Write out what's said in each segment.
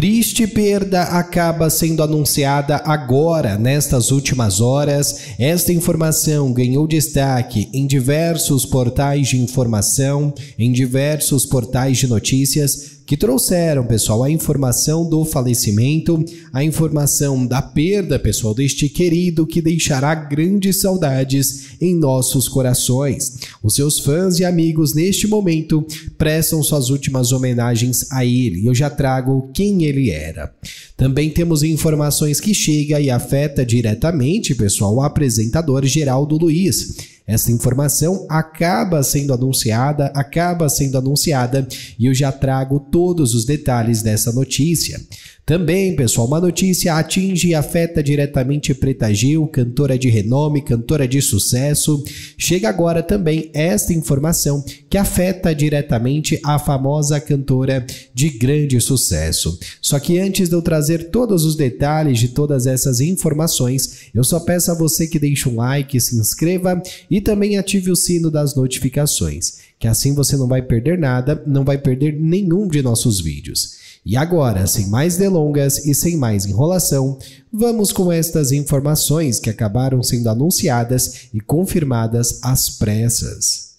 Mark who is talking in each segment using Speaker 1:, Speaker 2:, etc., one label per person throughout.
Speaker 1: triste perda acaba sendo anunciada agora, nestas últimas horas. Esta informação ganhou destaque em diversos portais de informação, em diversos portais de notícias, que trouxeram, pessoal, a informação do falecimento, a informação da perda, pessoal, deste querido que deixará grandes saudades em nossos corações. Os seus fãs e amigos, neste momento, prestam suas últimas homenagens a ele. Eu já trago quem ele era. Também temos informações que chega e afeta diretamente, pessoal, o apresentador Geraldo Luiz essa informação acaba sendo anunciada, acaba sendo anunciada e eu já trago todos os detalhes dessa notícia. Também, pessoal, uma notícia atinge e afeta diretamente Preta Gil, cantora de renome, cantora de sucesso. Chega agora também esta informação que afeta diretamente a famosa cantora de grande sucesso. Só que antes de eu trazer todos os detalhes de todas essas informações, eu só peço a você que deixe um like, se inscreva e e também ative o sino das notificações, que assim você não vai perder nada, não vai perder nenhum de nossos vídeos. E agora, sem mais delongas e sem mais enrolação, vamos com estas informações que acabaram sendo anunciadas e confirmadas às pressas.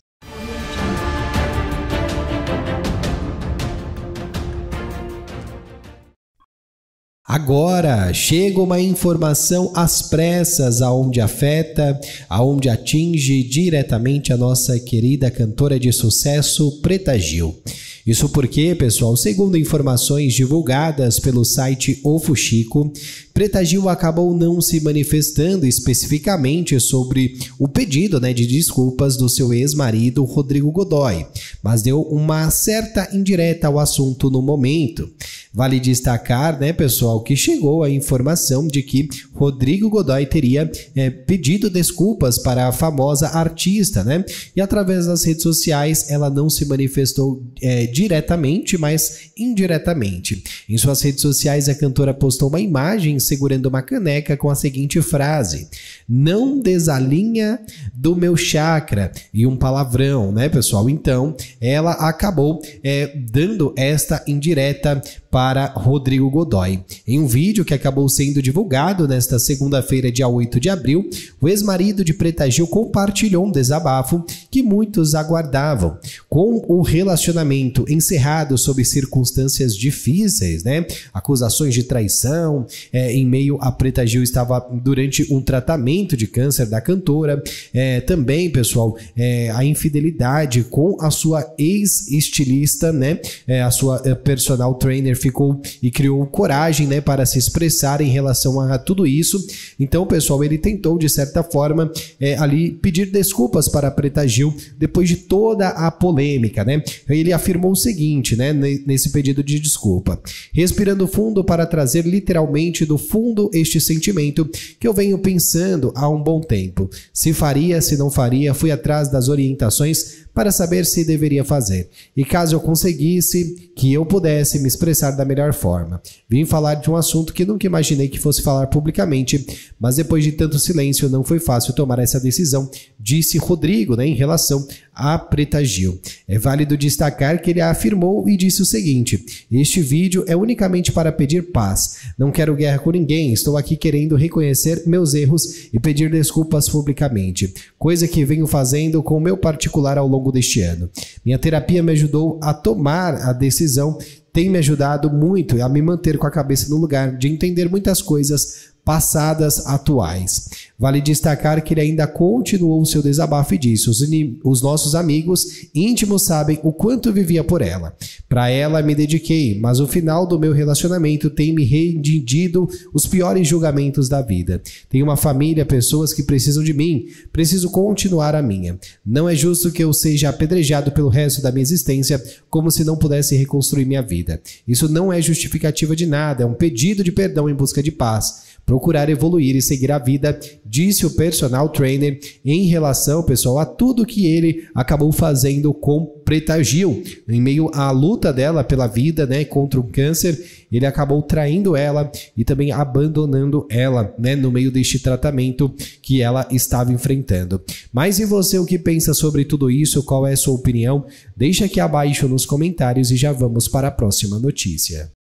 Speaker 1: Agora chega uma informação às pressas, aonde afeta, aonde atinge diretamente a nossa querida cantora de sucesso Preta Gil. Isso porque, pessoal, segundo informações divulgadas pelo site O Fuxico, Preta Gil acabou não se manifestando especificamente sobre o pedido né, de desculpas do seu ex-marido Rodrigo Godoy, mas deu uma certa indireta ao assunto no momento. Vale destacar, né, pessoal, que chegou a informação de que Rodrigo Godoy teria é, pedido desculpas para a famosa artista, né? E através das redes sociais ela não se manifestou é, diretamente, mas indiretamente. Em suas redes sociais, a cantora postou uma imagem segurando uma caneca com a seguinte frase: Não desalinha do meu chakra. E um palavrão, né, pessoal? Então, ela acabou é, dando esta indireta para Rodrigo Godoy. Em um vídeo que acabou sendo divulgado nesta segunda-feira, dia 8 de abril, o ex-marido de Preta Gil compartilhou um desabafo que muitos aguardavam. Com o relacionamento encerrado sob circunstâncias difíceis, né? acusações de traição, é, em meio a Preta Gil estava durante um tratamento de câncer da cantora, é, também, pessoal, é, a infidelidade com a sua ex-estilista, né? É, a sua é, personal trainer ficou e criou coragem, né, para se expressar em relação a tudo isso. Então, pessoal, ele tentou de certa forma é, ali pedir desculpas para a Preta Gil depois de toda a polêmica, né? Ele afirmou o seguinte, né, nesse pedido de desculpa: respirando fundo para trazer literalmente do fundo este sentimento que eu venho pensando há um bom tempo. Se faria, se não faria, fui atrás das orientações para saber se deveria fazer, e caso eu conseguisse, que eu pudesse me expressar da melhor forma. Vim falar de um assunto que nunca imaginei que fosse falar publicamente, mas depois de tanto silêncio não foi fácil tomar essa decisão, disse Rodrigo, né, em relação a Preta Gil. É válido destacar que ele afirmou e disse o seguinte: Este vídeo é unicamente para pedir paz. Não quero guerra com ninguém, estou aqui querendo reconhecer meus erros e pedir desculpas publicamente, coisa que venho fazendo com o meu particular ao longo deste ano. Minha terapia me ajudou a tomar a decisão tem me ajudado muito a me manter com a cabeça no lugar, de entender muitas coisas passadas atuais. Vale destacar que ele ainda continuou o seu desabafo e disse: os, os nossos amigos íntimos sabem o quanto vivia por ela. Para ela me dediquei, mas o final do meu relacionamento tem me rendido os piores julgamentos da vida. Tenho uma família, pessoas que precisam de mim, preciso continuar a minha. Não é justo que eu seja apedrejado pelo resto da minha existência, como se não pudesse reconstruir minha vida. Isso não é justificativa de nada, é um pedido de perdão em busca de paz procurar evoluir e seguir a vida, disse o personal trainer em relação, pessoal, a tudo que ele acabou fazendo com Preta Gil. Em meio à luta dela pela vida, né, contra o câncer, ele acabou traindo ela e também abandonando ela, né, no meio deste tratamento que ela estava enfrentando. Mas e você, o que pensa sobre tudo isso? Qual é a sua opinião? Deixa aqui abaixo nos comentários e já vamos para a próxima notícia.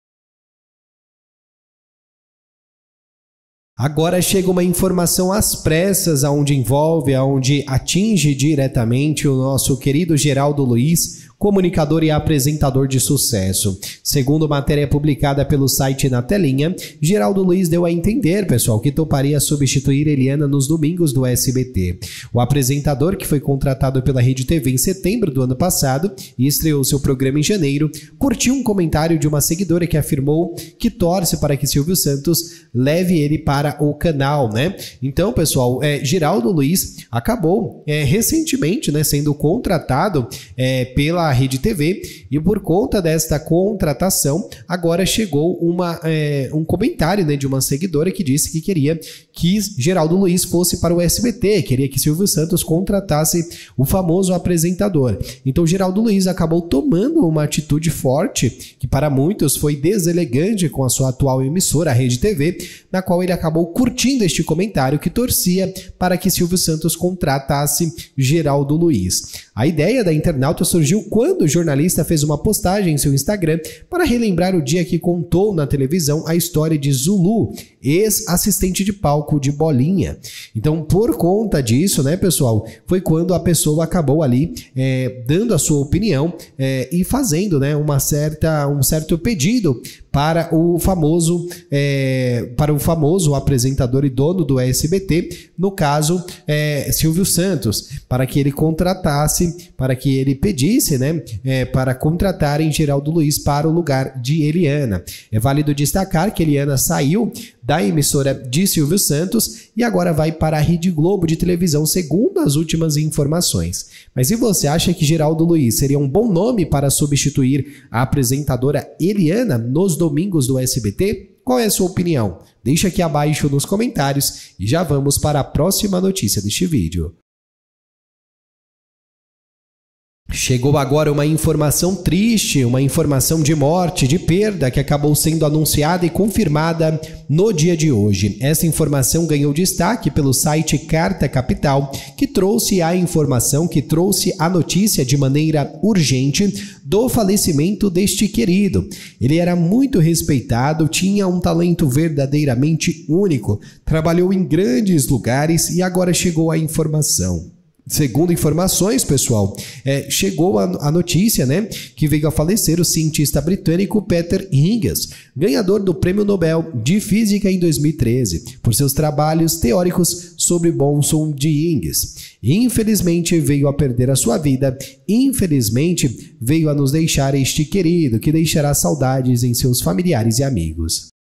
Speaker 1: Agora chega uma informação às pressas, aonde envolve, aonde atinge diretamente o nosso querido Geraldo Luiz, comunicador e apresentador de sucesso. Segundo matéria publicada pelo site Na Telinha, Geraldo Luiz deu a entender, pessoal, que toparia substituir Eliana nos domingos do SBT. O apresentador, que foi contratado pela Rede TV em setembro do ano passado e estreou seu programa em janeiro, curtiu um comentário de uma seguidora que afirmou que torce para que Silvio Santos leve ele para o canal, né? Então, pessoal, é, Geraldo Luiz acabou é, recentemente né, sendo contratado é, pela Rede TV e por conta desta contratação, agora chegou uma, é, um comentário né, de uma seguidora que disse que queria que Geraldo Luiz fosse para o SBT, queria que Silvio Santos contratasse o famoso apresentador. Então Geraldo Luiz acabou tomando uma atitude forte que para muitos foi deselegante com a sua atual emissora, a Rede TV, na qual ele acabou curtindo este comentário que torcia para que Silvio Santos contratasse Geraldo Luiz. A ideia da internauta surgiu quando o jornalista fez uma postagem em seu Instagram para relembrar o dia que contou na televisão a história de Zulu, ex-assistente de palco de Bolinha. Então, por conta disso, né, pessoal, foi quando a pessoa acabou ali é, dando a sua opinião é, e fazendo, né, uma certa, um certo pedido para o famoso é, para o famoso apresentador e dono do SBT, no caso é, Silvio Santos, para que ele contratasse, para que ele pedisse, né, é, para contratarem Geraldo Luiz para o lugar de Eliana. É válido destacar que Eliana saiu da emissora de Silvio Santos e agora vai para a Rede Globo de televisão, segundo as últimas informações. Mas e você acha que Geraldo Luiz seria um bom nome para substituir a apresentadora Eliana nos domingos do SBT? Qual é a sua opinião? Deixa aqui abaixo nos comentários e já vamos para a próxima notícia deste vídeo. Chegou agora uma informação triste, uma informação de morte, de perda, que acabou sendo anunciada e confirmada no dia de hoje. Essa informação ganhou destaque pelo site Carta Capital, que trouxe a informação, que trouxe a notícia de maneira urgente do falecimento deste querido. Ele era muito respeitado, tinha um talento verdadeiramente único, trabalhou em grandes lugares e agora chegou a informação. Segundo informações, pessoal, é, chegou a, a, notícia, né, que veio a falecer o cientista britânico Peter Higgs, ganhador do Prêmio Nobel de Física em 2013, por seus trabalhos teóricos sobre Bonson de Higgs. Infelizmente veio a perder a sua vida, infelizmente veio a nos deixar este querido que deixará saudades em seus familiares e amigos.